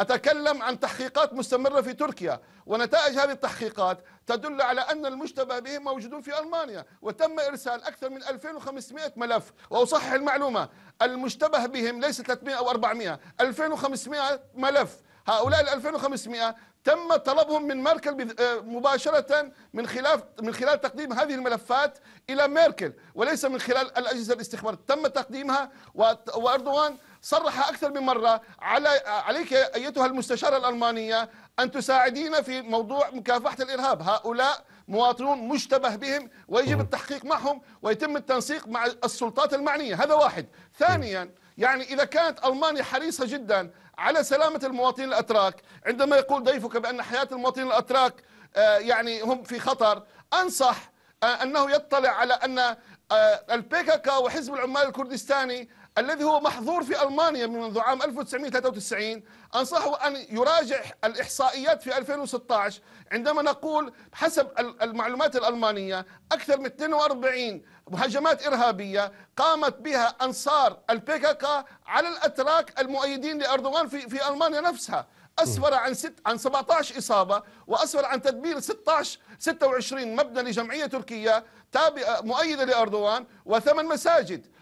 أتكلم عن تحقيقات مستمرة في تركيا ونتائج هذه التحقيقات تدل على أن المشتبه بهم موجودون في ألمانيا وتم إرسال أكثر من 2500 ملف وأصحح المعلومة المشتبه بهم ليس 300 أو 400 2500 ملف هؤلاء ال 2500 تم طلبهم من ميركل آه، مباشرة من خلال من خلال تقديم هذه الملفات إلى ميركل وليس من خلال الأجهزة الاستخبارات تم تقديمها وأردوغان صرح أكثر من مرة على عليك أيتها المستشارة الألمانية أن تساعدينا في موضوع مكافحة الإرهاب هؤلاء مواطنون مشتبه بهم ويجب التحقيق معهم ويتم التنسيق مع السلطات المعنية هذا واحد ثانيا يعني إذا كانت ألمانيا حريصة جدا على سلامة المواطنين الأتراك عندما يقول ضيفك بأن حياة المواطنين الأتراك آه، يعني هم في خطر أنصح آه، أنه يطلع على أن آه، البيكاكا وحزب العمال الكردستاني الذي هو محظور في المانيا منذ عام 1993 انصحه ان يراجع الاحصائيات في 2016 عندما نقول حسب المعلومات الالمانيه اكثر من 42 هجمات ارهابيه قامت بها انصار البيكاكا على الاتراك المؤيدين لاردوغان في في المانيا نفسها اسفر عن ست عن 17 اصابه واسفر عن تدمير 16 26 مبنى لجمعيه تركيه تابعه مؤيده لاردوغان وثمان مساجد